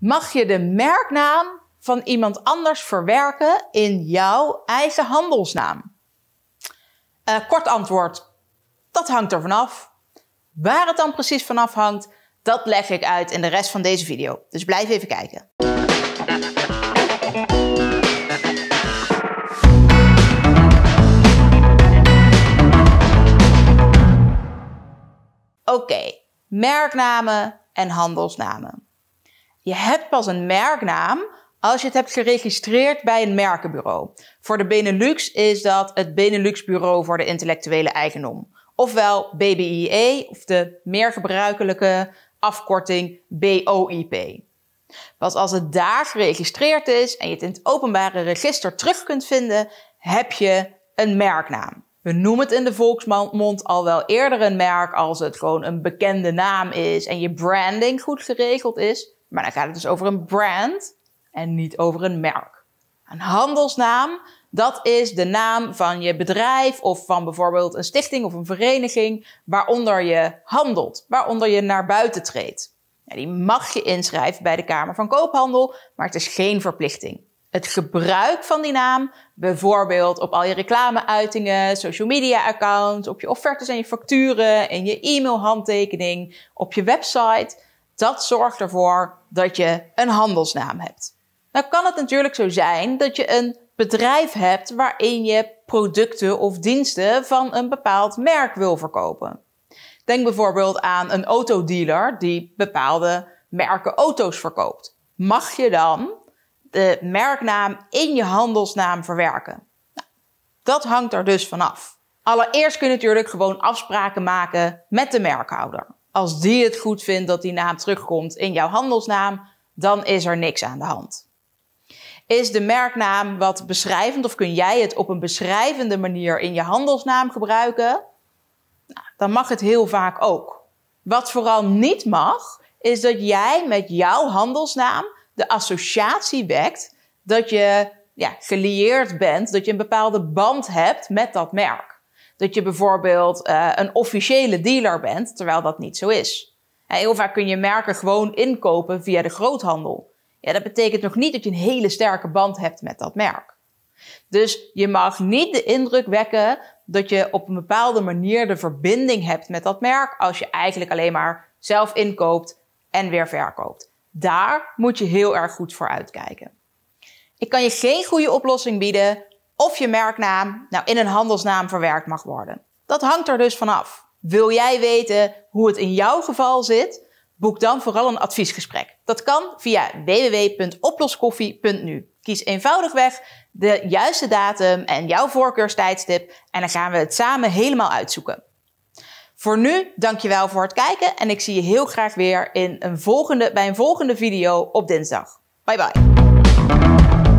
mag je de merknaam van iemand anders verwerken in jouw eigen handelsnaam? Eh, kort antwoord, dat hangt er vanaf. Waar het dan precies vanaf hangt, dat leg ik uit in de rest van deze video. Dus blijf even kijken. Oké, merknamen en handelsnamen. Je hebt pas een merknaam als je het hebt geregistreerd bij een merkenbureau. Voor de Benelux is dat het Benelux Bureau voor de Intellectuele Eigendom. Ofwel BBIE of de meer gebruikelijke afkorting BOIP. Pas als het daar geregistreerd is en je het in het openbare register terug kunt vinden, heb je een merknaam. We noemen het in de volksmond al wel eerder een merk als het gewoon een bekende naam is en je branding goed geregeld is. Maar dan gaat het dus over een brand en niet over een merk. Een handelsnaam, dat is de naam van je bedrijf of van bijvoorbeeld een stichting of een vereniging waaronder je handelt, waaronder je naar buiten treedt. Ja, die mag je inschrijven bij de Kamer van Koophandel, maar het is geen verplichting. Het gebruik van die naam, bijvoorbeeld op al je reclameuitingen, social media accounts, op je offertes en je facturen, in je e-mailhandtekening, op je website, dat zorgt ervoor dat je een handelsnaam hebt. Nou kan het natuurlijk zo zijn dat je een bedrijf hebt waarin je producten of diensten van een bepaald merk wil verkopen. Denk bijvoorbeeld aan een autodealer die bepaalde merken auto's verkoopt. Mag je dan de merknaam in je handelsnaam verwerken? Nou, dat hangt er dus vanaf. Allereerst kun je natuurlijk gewoon afspraken maken met de merkhouder als die het goed vindt dat die naam terugkomt in jouw handelsnaam, dan is er niks aan de hand. Is de merknaam wat beschrijvend of kun jij het op een beschrijvende manier in je handelsnaam gebruiken? Nou, dan mag het heel vaak ook. Wat vooral niet mag, is dat jij met jouw handelsnaam de associatie wekt dat je ja, gelieerd bent, dat je een bepaalde band hebt met dat merk dat je bijvoorbeeld eh, een officiële dealer bent, terwijl dat niet zo is. heel vaak kun je merken gewoon inkopen via de groothandel. Ja, dat betekent nog niet dat je een hele sterke band hebt met dat merk. Dus je mag niet de indruk wekken dat je op een bepaalde manier de verbinding hebt met dat merk als je eigenlijk alleen maar zelf inkoopt en weer verkoopt. Daar moet je heel erg goed voor uitkijken. Ik kan je geen goede oplossing bieden, of je merknaam nou in een handelsnaam verwerkt mag worden. Dat hangt er dus vanaf. Wil jij weten hoe het in jouw geval zit? Boek dan vooral een adviesgesprek. Dat kan via www.oploskoffie.nu. Kies eenvoudigweg de juiste datum en jouw voorkeurstijdstip en dan gaan we het samen helemaal uitzoeken. Voor nu, dankjewel voor het kijken en ik zie je heel graag weer in een volgende, bij een volgende video op dinsdag. Bye bye.